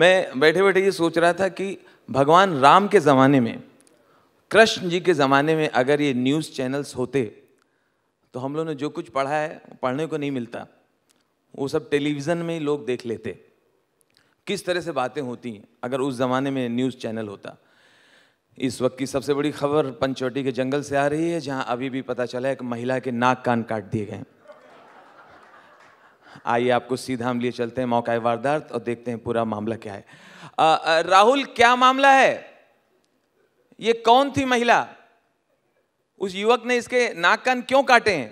मैं बैठे बैठे ये सोच रहा था कि भगवान राम के ज़माने में कृष्ण जी के ज़माने में अगर ये न्यूज़ चैनल्स होते तो हम लोगों ने जो कुछ पढ़ा है पढ़ने को नहीं मिलता वो सब टेलीविज़न में ही लोग देख लेते किस तरह से बातें होती अगर उस ज़माने में न्यूज़ चैनल होता इस वक्त की सबसे बड़ी खबर पंचवटी के जंगल से आ रही है जहां अभी भी पता चला है कि महिला के नाक कान काट दिए गए हैं आइए आपको सीधा हम लिए चलते हैं मौका वारदात और देखते हैं पूरा मामला क्या है राहुल क्या मामला है ये कौन थी महिला उस युवक ने इसके नाक कान क्यों काटे हैं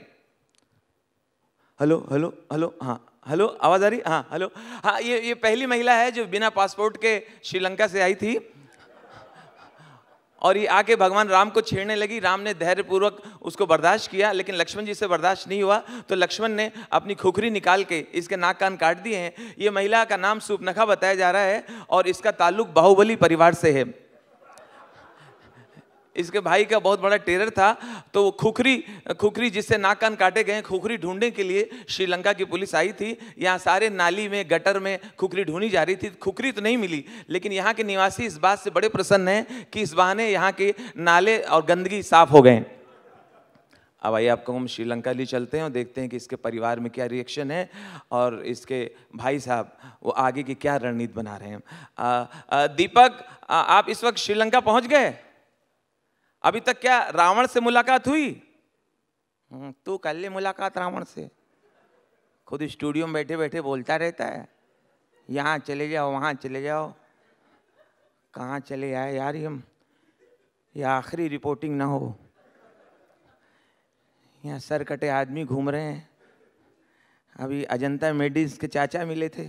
हेलो हेलो हेलो हाँ हेलो आवाज़ आ रही हाँ हेलो हाँ ये ये पहली महिला है जो बिना पासपोर्ट के श्रीलंका से आई थी और ये आके भगवान राम को छेड़ने लगी राम ने धैर्यपूर्वक उसको बर्दाश्त किया लेकिन लक्ष्मण जी से बर्दाश्त नहीं हुआ तो लक्ष्मण ने अपनी खोखरी निकाल के इसके नाक कान काट दिए हैं ये महिला का नाम सूपनखा बताया जा रहा है और इसका ताल्लुक बाहुबली परिवार से है इसके भाई का बहुत बड़ा टेरर था तो वो खुखरी खुखरी जिससे नाक कान काटे गए खुखरी ढूंढने के लिए श्रीलंका की पुलिस आई थी यहाँ सारे नाली में गटर में खुखरी ढूंढी जा रही थी खुखरी तो नहीं मिली लेकिन यहाँ के निवासी इस बात से बड़े प्रसन्न हैं कि इस बहाने यहाँ के नाले और गंदगी साफ हो गए अब आइए आपको हम श्रीलंका लिए चलते हैं और देखते हैं कि इसके परिवार में क्या रिएक्शन है और इसके भाई साहब वो आगे की क्या रणनीति बना रहे हैं आ, आ, दीपक आ, आप इस वक्त श्रीलंका पहुंच गए अभी तक क्या रावण से मुलाकात हुई हम्म, तू कर ले मुलाकात रावण से खुद स्टूडियो में बैठे बैठे बोलता रहता है यहाँ चले जाओ वहाँ चले जाओ कहाँ चले आए यार हम ये आखिरी रिपोर्टिंग ना हो यहाँ सर कटे आदमी घूम रहे हैं अभी अजंता मेडिस के चाचा मिले थे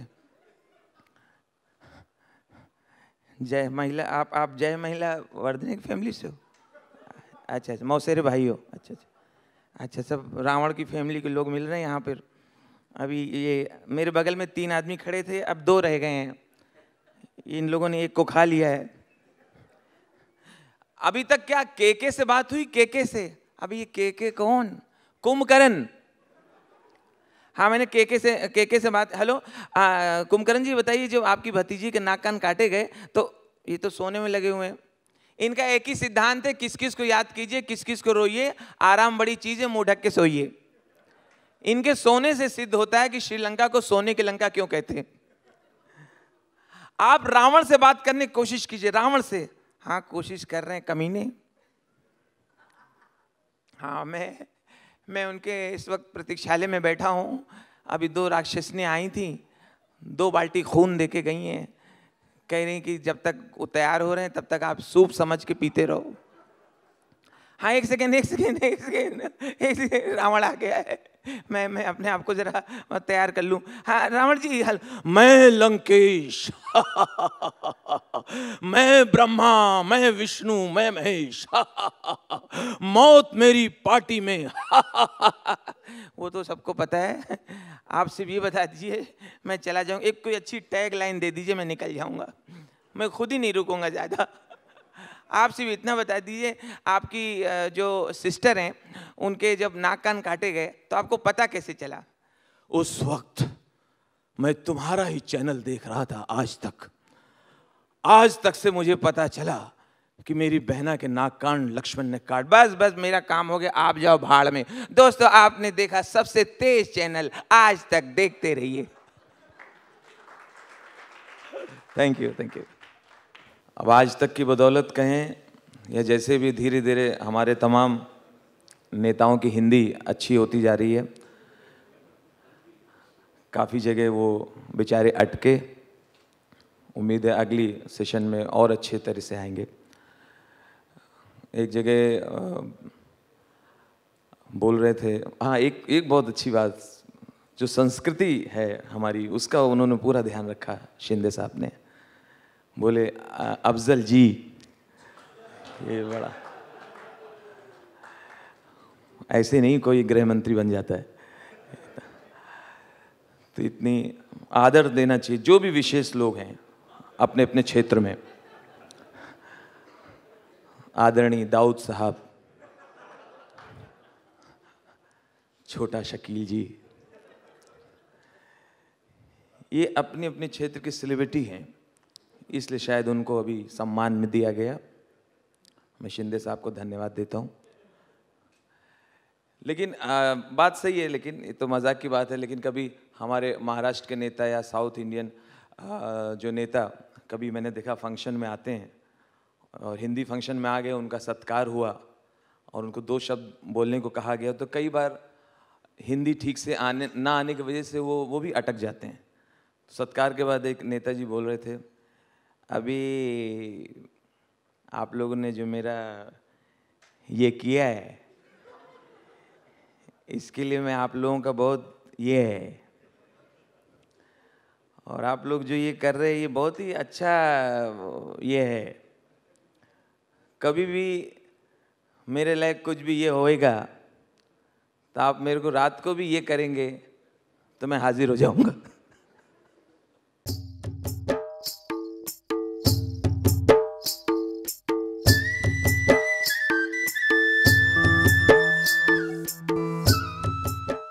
जय महिला आप आप जय महिला वर्धनिक फैमिली से हो अच्छा अच्छा मौसेरे भाई हो अच्छा अच्छा अच्छा सब रावण की फैमिली के लोग मिल रहे हैं यहाँ पर अभी ये मेरे बगल में तीन आदमी खड़े थे अब दो रह गए हैं इन लोगों ने एक को खा लिया है अभी तक क्या केके से बात हुई केके से अभी ये केके कौन कुंभकर्ण हाँ मैंने केके से केके से बात हेलो कुंभकर्ण जी बताइए जो आपकी भतीजी के नाक कान काटे गए तो ये तो सोने में लगे हुए हैं इनका एक ही सिद्धांत है किस किस को याद कीजिए किस किस को रोइए आराम बड़ी चीज़ है मुंह ढक के सोइए इनके सोने से सिद्ध होता है कि श्रीलंका को सोने की लंका क्यों कहते हैं आप रावण से बात करने की कोशिश कीजिए रावण से हाँ कोशिश कर रहे हैं कमीने हाँ मैं मैं उनके इस वक्त प्रतीक्षालय में बैठा हूँ अभी दो राक्षसनी आई थी दो बाल्टी खून दे के गई हैं कह रही कि जब तक तैयार हो रहे हैं तब तक आप सूप समझ के पीते रहो हाँ एक सेकेंड एक सेकेंड एक सेकेंड एक सेकेंड रावण आ गया है मैं मैं अपने आप को जरा तैयार कर लूँ हाँ रावण जी हल मैं लंकेश मैं ब्रह्मा मैं विष्णु मैं महेश मौत मेरी पार्टी में वो तो सबको पता है आपसे भी बता दीजिए मैं चला जाऊँ एक कोई अच्छी टैग लाइन दे दीजिए मैं निकल जाऊँगा मैं खुद ही नहीं रुकूँगा ज़्यादा आप सिर्फ इतना बता दीजिए आपकी जो सिस्टर हैं उनके जब नाक कान काटे गए तो आपको पता कैसे चला उस वक्त मैं तुम्हारा ही चैनल देख रहा था आज तक आज तक से मुझे पता चला कि मेरी बहना के नाक कान लक्ष्मण ने काट बस बस मेरा काम हो गया आप जाओ भाड़ में दोस्तों आपने देखा सबसे तेज चैनल आज तक देखते रहिए थैंक यू थैंक यू अब आज तक की बदौलत कहें या जैसे भी धीरे धीरे हमारे तमाम नेताओं की हिंदी अच्छी होती जा रही है काफ़ी जगह वो बेचारे अटके उम्मीद है अगली सेशन में और अच्छे तरह से आएंगे एक जगह बोल रहे थे हाँ एक एक बहुत अच्छी बात जो संस्कृति है हमारी उसका उन्होंने पूरा ध्यान रखा शिंदे साहब ने बोले अफजल जी ये बड़ा ऐसे नहीं कोई गृह मंत्री बन जाता है तो इतनी आदर देना चाहिए जो भी विशेष लोग हैं अपने अपने क्षेत्र में आदरणीय दाऊद साहब छोटा शकील जी ये अपने अपने क्षेत्र के सेलिब्रिटी हैं इसलिए शायद उनको अभी सम्मान में दिया गया मैं शिंदे साहब को धन्यवाद देता हूँ लेकिन आ, बात सही है लेकिन ये तो मजाक की बात है लेकिन कभी हमारे महाराष्ट्र के नेता या साउथ इंडियन आ, जो नेता कभी मैंने देखा फंक्शन में आते हैं और हिंदी फंक्शन में आ गए उनका सत्कार हुआ और उनको दो शब्द बोलने को कहा गया तो कई बार हिंदी ठीक से आने ना आने की वजह से वो वो भी अटक जाते हैं तो सत्कार के बाद एक नेताजी बोल रहे थे अभी आप लोगों ने जो मेरा ये किया है इसके लिए मैं आप लोगों का बहुत ये है और आप लोग जो ये कर रहे हैं ये बहुत ही अच्छा ये है कभी भी मेरे लायक कुछ भी ये होएगा तो आप मेरे को रात को भी ये करेंगे तो मैं हाजिर हो जाऊंगा